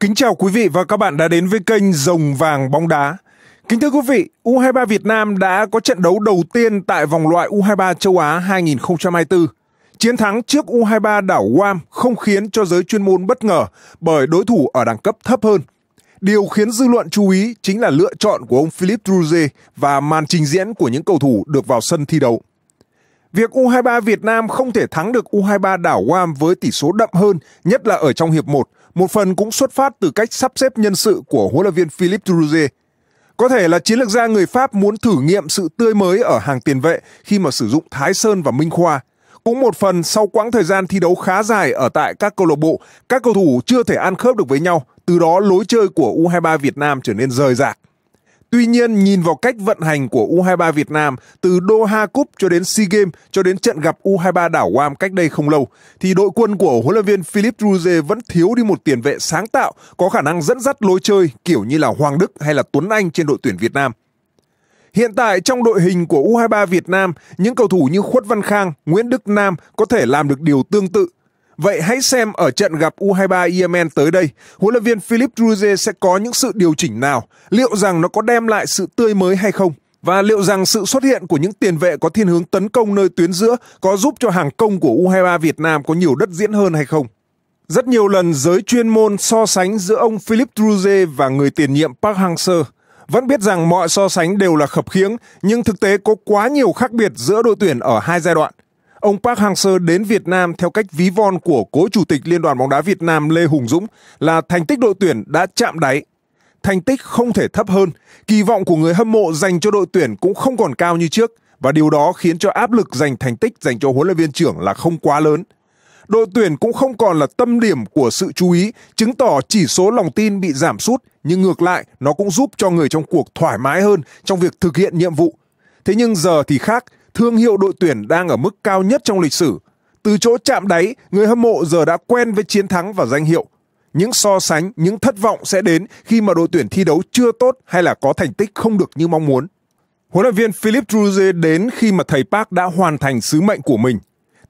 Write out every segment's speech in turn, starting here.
Kính chào quý vị và các bạn đã đến với kênh Rồng Vàng Bóng Đá. Kính thưa quý vị, U23 Việt Nam đã có trận đấu đầu tiên tại vòng loại U23 châu Á 2024. Chiến thắng trước U23 đảo Guam không khiến cho giới chuyên môn bất ngờ bởi đối thủ ở đẳng cấp thấp hơn. Điều khiến dư luận chú ý chính là lựa chọn của ông Philip Druze và màn trình diễn của những cầu thủ được vào sân thi đấu. Việc U23 Việt Nam không thể thắng được U23 đảo Guam với tỷ số đậm hơn, nhất là ở trong hiệp 1, một phần cũng xuất phát từ cách sắp xếp nhân sự của huấn luyện viên Philippe Druze. Có thể là chiến lược gia người Pháp muốn thử nghiệm sự tươi mới ở hàng tiền vệ khi mà sử dụng Thái Sơn và Minh Khoa. Cũng một phần sau quãng thời gian thi đấu khá dài ở tại các câu lạc bộ, các cầu thủ chưa thể ăn khớp được với nhau, từ đó lối chơi của U23 Việt Nam trở nên rời rạc. Tuy nhiên, nhìn vào cách vận hành của U23 Việt Nam từ Doha Cup cho đến SEA Games cho đến trận gặp U23 đảo Guam cách đây không lâu, thì đội quân của huấn luyện viên Philippe Druze vẫn thiếu đi một tiền vệ sáng tạo có khả năng dẫn dắt lối chơi kiểu như là Hoàng Đức hay là Tuấn Anh trên đội tuyển Việt Nam. Hiện tại trong đội hình của U23 Việt Nam, những cầu thủ như Khuất Văn Khang, Nguyễn Đức Nam có thể làm được điều tương tự Vậy hãy xem ở trận gặp U23 Yemen tới đây, huấn luyện viên Philip Druze sẽ có những sự điều chỉnh nào, liệu rằng nó có đem lại sự tươi mới hay không? Và liệu rằng sự xuất hiện của những tiền vệ có thiên hướng tấn công nơi tuyến giữa có giúp cho hàng công của U23 Việt Nam có nhiều đất diễn hơn hay không? Rất nhiều lần giới chuyên môn so sánh giữa ông Philip Druze và người tiền nhiệm Park Hang-seo. Vẫn biết rằng mọi so sánh đều là khập khiễng, nhưng thực tế có quá nhiều khác biệt giữa đội tuyển ở hai giai đoạn. Ông Park Hang-seo đến Việt Nam theo cách ví von của cố chủ tịch Liên đoàn bóng đá Việt Nam Lê Hùng Dũng là thành tích đội tuyển đã chạm đáy. Thành tích không thể thấp hơn, kỳ vọng của người hâm mộ dành cho đội tuyển cũng không còn cao như trước và điều đó khiến cho áp lực giành thành tích dành cho huấn luyện viên trưởng là không quá lớn. Đội tuyển cũng không còn là tâm điểm của sự chú ý, chứng tỏ chỉ số lòng tin bị giảm sút, nhưng ngược lại nó cũng giúp cho người trong cuộc thoải mái hơn trong việc thực hiện nhiệm vụ. Thế nhưng giờ thì khác, thương hiệu đội tuyển đang ở mức cao nhất trong lịch sử. Từ chỗ chạm đáy, người hâm mộ giờ đã quen với chiến thắng và danh hiệu. Những so sánh, những thất vọng sẽ đến khi mà đội tuyển thi đấu chưa tốt hay là có thành tích không được như mong muốn. Huấn luyện viên Philip Druze đến khi mà thầy Park đã hoàn thành sứ mệnh của mình.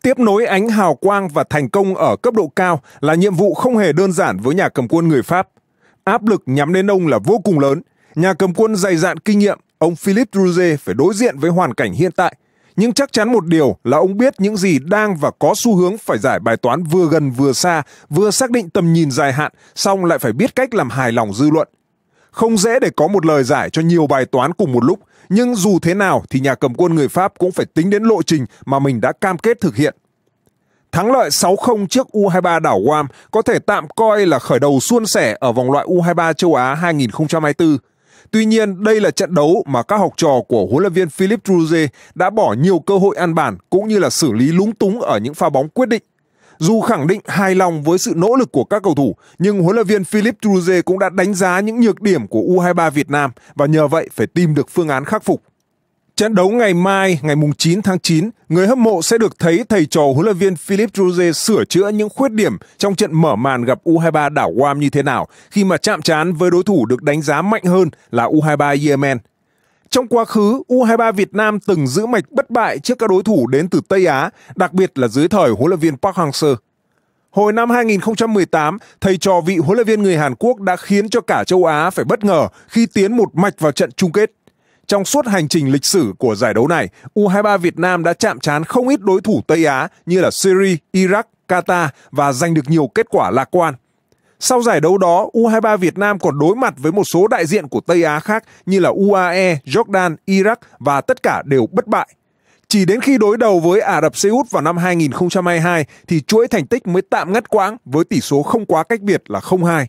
Tiếp nối ánh hào quang và thành công ở cấp độ cao là nhiệm vụ không hề đơn giản với nhà cầm quân người Pháp. Áp lực nhắm đến ông là vô cùng lớn. Nhà cầm quân dày dạn kinh nghiệm, ông Philip Druze phải đối diện với hoàn cảnh hiện tại – nhưng chắc chắn một điều là ông biết những gì đang và có xu hướng phải giải bài toán vừa gần vừa xa, vừa xác định tầm nhìn dài hạn, xong lại phải biết cách làm hài lòng dư luận. Không dễ để có một lời giải cho nhiều bài toán cùng một lúc, nhưng dù thế nào thì nhà cầm quân người Pháp cũng phải tính đến lộ trình mà mình đã cam kết thực hiện. Thắng lợi 6-0 trước U23 đảo Guam có thể tạm coi là khởi đầu suôn sẻ ở vòng loại U23 châu Á 2024. Tuy nhiên, đây là trận đấu mà các học trò của huấn luyện viên Philip Druze đã bỏ nhiều cơ hội ăn bản cũng như là xử lý lúng túng ở những pha bóng quyết định. Dù khẳng định hài lòng với sự nỗ lực của các cầu thủ, nhưng huấn luyện viên Philip Druze cũng đã đánh giá những nhược điểm của U23 Việt Nam và nhờ vậy phải tìm được phương án khắc phục. Trận đấu ngày mai, ngày 9 tháng 9, người hâm mộ sẽ được thấy thầy trò huấn luyện viên Philip Druze sửa chữa những khuyết điểm trong trận mở màn gặp U23 đảo Guam như thế nào khi mà chạm trán với đối thủ được đánh giá mạnh hơn là U23 Yemen. Trong quá khứ, U23 Việt Nam từng giữ mạch bất bại trước các đối thủ đến từ Tây Á, đặc biệt là dưới thời huấn luyện viên Park Hang-seo. Hồi năm 2018, thầy trò vị huấn luyện viên người Hàn Quốc đã khiến cho cả châu Á phải bất ngờ khi tiến một mạch vào trận chung kết. Trong suốt hành trình lịch sử của giải đấu này, U23 Việt Nam đã chạm trán không ít đối thủ Tây Á như là Syria, Iraq, Qatar và giành được nhiều kết quả lạc quan. Sau giải đấu đó, U23 Việt Nam còn đối mặt với một số đại diện của Tây Á khác như là UAE, Jordan, Iraq và tất cả đều bất bại. Chỉ đến khi đối đầu với Ả Rập Xê Út vào năm 2022 thì chuỗi thành tích mới tạm ngắt quãng với tỷ số không quá cách biệt là 0-2.